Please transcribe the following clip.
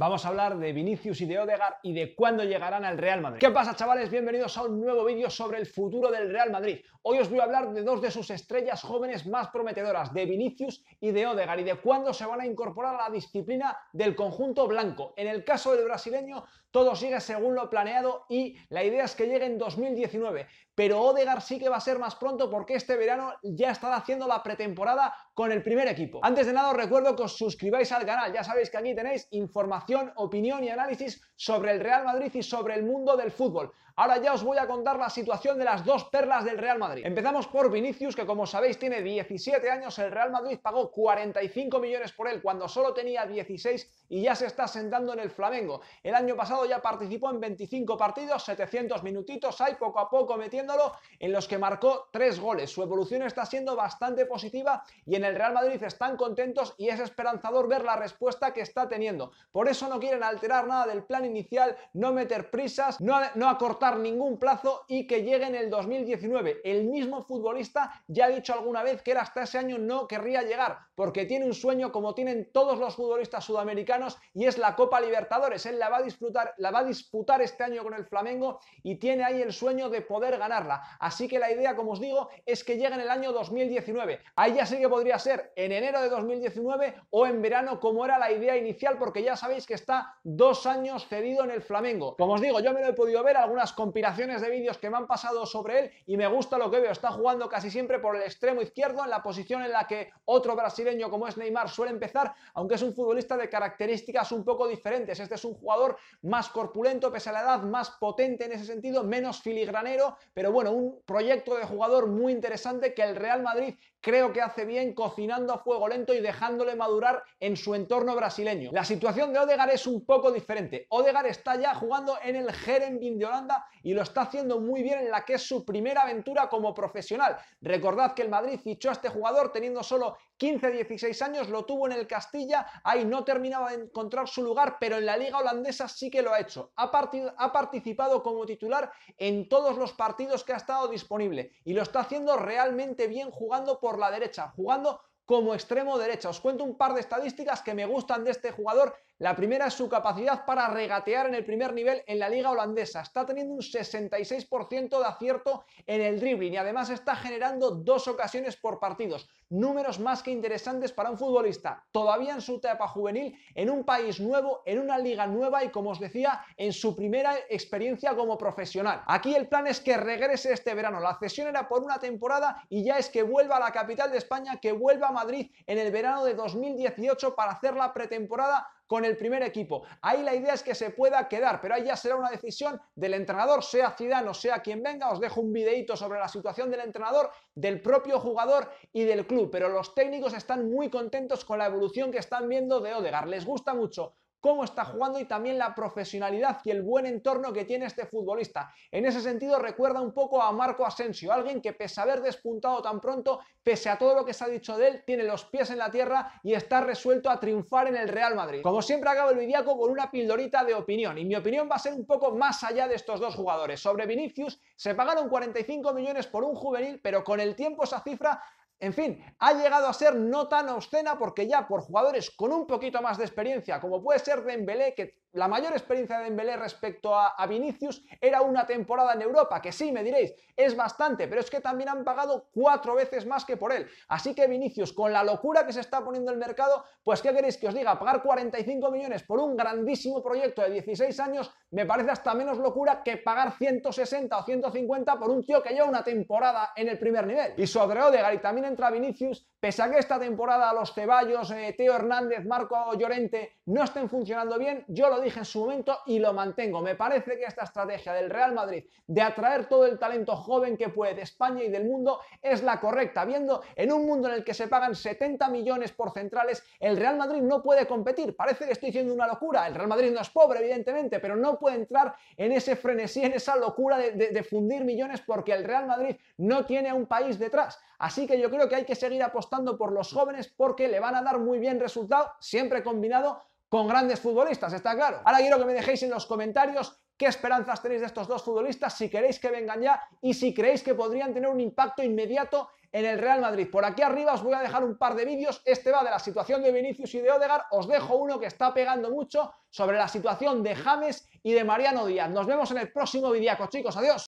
Vamos a hablar de Vinicius y de Odegaard y de cuándo llegarán al Real Madrid. ¿Qué pasa, chavales? Bienvenidos a un nuevo vídeo sobre el futuro del Real Madrid. Hoy os voy a hablar de dos de sus estrellas jóvenes más prometedoras, de Vinicius y de Odegaard, y de cuándo se van a incorporar a la disciplina del conjunto blanco. En el caso del brasileño, todo sigue según lo planeado y la idea es que llegue en 2019, pero Odegaard sí que va a ser más pronto porque este verano ya están haciendo la pretemporada con el primer equipo. Antes de nada, os recuerdo que os suscribáis al canal. Ya sabéis que aquí tenéis información opinión y análisis sobre el Real Madrid y sobre el mundo del fútbol. Ahora ya os voy a contar la situación de las dos perlas del Real Madrid. Empezamos por Vinicius, que como sabéis tiene 17 años, el Real Madrid pagó 45 millones por él cuando solo tenía 16 y ya se está sentando en el Flamengo. El año pasado ya participó en 25 partidos, 700 minutitos, hay poco a poco metiéndolo, en los que marcó 3 goles. Su evolución está siendo bastante positiva y en el Real Madrid están contentos y es esperanzador ver la respuesta que está teniendo. Por eso no quieren alterar nada del plan inicial, no meter prisas, no, acortar ningún plazo y que llegue en el 2019. El mismo futbolista ya ha dicho alguna vez que era hasta ese año no querría llegar porque tiene un sueño como tienen todos los futbolistas sudamericanos y es la Copa Libertadores. Él la va a disfrutar, la va a disputar este año con el Flamengo y tiene ahí el sueño de poder ganarla. Así que la idea, como os digo, es que llegue en el año 2019. Ahí ya sí que podría ser en enero de 2019 o en verano como era la idea inicial porque ya sabéis que está dos años cedido en el Flamengo. Como os digo, yo me lo he podido ver, algunas compilaciones de vídeos que me han pasado sobre él y me gusta lo que veo. Está jugando casi siempre por el extremo izquierdo, en la posición en la que otro brasileño como es Neymar suele empezar, aunque es un futbolista de características un poco diferentes. Este es un jugador más corpulento, pese a la edad, más potente en ese sentido, menos filigranero, pero bueno, un proyecto de jugador muy interesante que el Real Madrid creo que hace bien cocinando a fuego lento y dejándole madurar en su entorno brasileño. La situación de Odegar es un poco diferente. Odegar está ya jugando en el Gerenvin de Holanda y lo está haciendo muy bien en la que es su primera aventura como profesional. Recordad que el Madrid fichó a este jugador teniendo solo 15-16 años, lo tuvo en el Castilla, ahí no terminaba de encontrar su lugar, pero en la liga holandesa sí que lo ha hecho. Ha, ha participado como titular en todos los partidos que ha estado disponible y lo está haciendo realmente bien jugando por la derecha, jugando como extremo derecha. Os cuento un par de estadísticas que me gustan de este jugador la primera es su capacidad para regatear en el primer nivel en la liga holandesa. Está teniendo un 66% de acierto en el dribbling y además está generando dos ocasiones por partidos. Números más que interesantes para un futbolista, todavía en su etapa juvenil, en un país nuevo, en una liga nueva y como os decía, en su primera experiencia como profesional. Aquí el plan es que regrese este verano. La cesión era por una temporada y ya es que vuelva a la capital de España, que vuelva a Madrid en el verano de 2018 para hacer la pretemporada con el primer equipo. Ahí la idea es que se pueda quedar, pero ahí ya será una decisión del entrenador, sea Zidane o sea quien venga. Os dejo un videito sobre la situación del entrenador, del propio jugador y del club, pero los técnicos están muy contentos con la evolución que están viendo de Odegar. Les gusta mucho cómo está jugando y también la profesionalidad y el buen entorno que tiene este futbolista. En ese sentido recuerda un poco a Marco Asensio, alguien que pese a haber despuntado tan pronto, pese a todo lo que se ha dicho de él, tiene los pies en la tierra y está resuelto a triunfar en el Real Madrid. Como siempre acabo el vidiaco con una pildorita de opinión y mi opinión va a ser un poco más allá de estos dos jugadores. Sobre Vinicius se pagaron 45 millones por un juvenil, pero con el tiempo esa cifra en fin, ha llegado a ser no tan obscena porque ya por jugadores con un poquito más de experiencia, como puede ser Dembélé, que la mayor experiencia de Dembélé respecto a, Vinicius era una temporada en Europa, que sí, me diréis, es bastante, pero es que también han pagado cuatro veces más que por él. Así que Vinicius, con la locura que se está poniendo el mercado, pues ¿qué queréis que os diga? Pagar 45 millones por un grandísimo proyecto de 16 años me parece hasta menos locura que pagar 160 o 150 por un tío que lleva una temporada en el primer nivel. Y sobre de y también entra Vinicius, pese a que esta temporada los Ceballos, eh, Teo Hernández, Marco Llorente no estén funcionando bien, yo lo dije en su momento y lo mantengo. Me parece que esta estrategia del Real Madrid de atraer todo el talento joven que puede de España y del mundo es la correcta. Viendo en un mundo en el que se pagan 70 millones por centrales, el Real Madrid no puede competir. Parece que estoy diciendo una locura. El Real Madrid no es pobre, evidentemente, pero no puede entrar en ese frenesí, en esa locura de, de fundir millones porque el Real Madrid no tiene un país detrás. Así que yo creo que hay que seguir apostando por los jóvenes porque le van a dar muy bien resultado, siempre combinado con grandes futbolistas, está claro. Ahora quiero que me dejéis en los comentarios qué esperanzas tenéis de estos dos futbolistas, si queréis que vengan ya y si creéis que podrían tener un impacto inmediato en el Real Madrid. Por aquí arriba os voy a dejar un par de vídeos. Este va de la situación de Vinicius y de Odegaard Os dejo uno que está pegando mucho sobre la situación de James y de Mariano Díaz. Nos vemos en el próximo vídeo chicos. Adiós.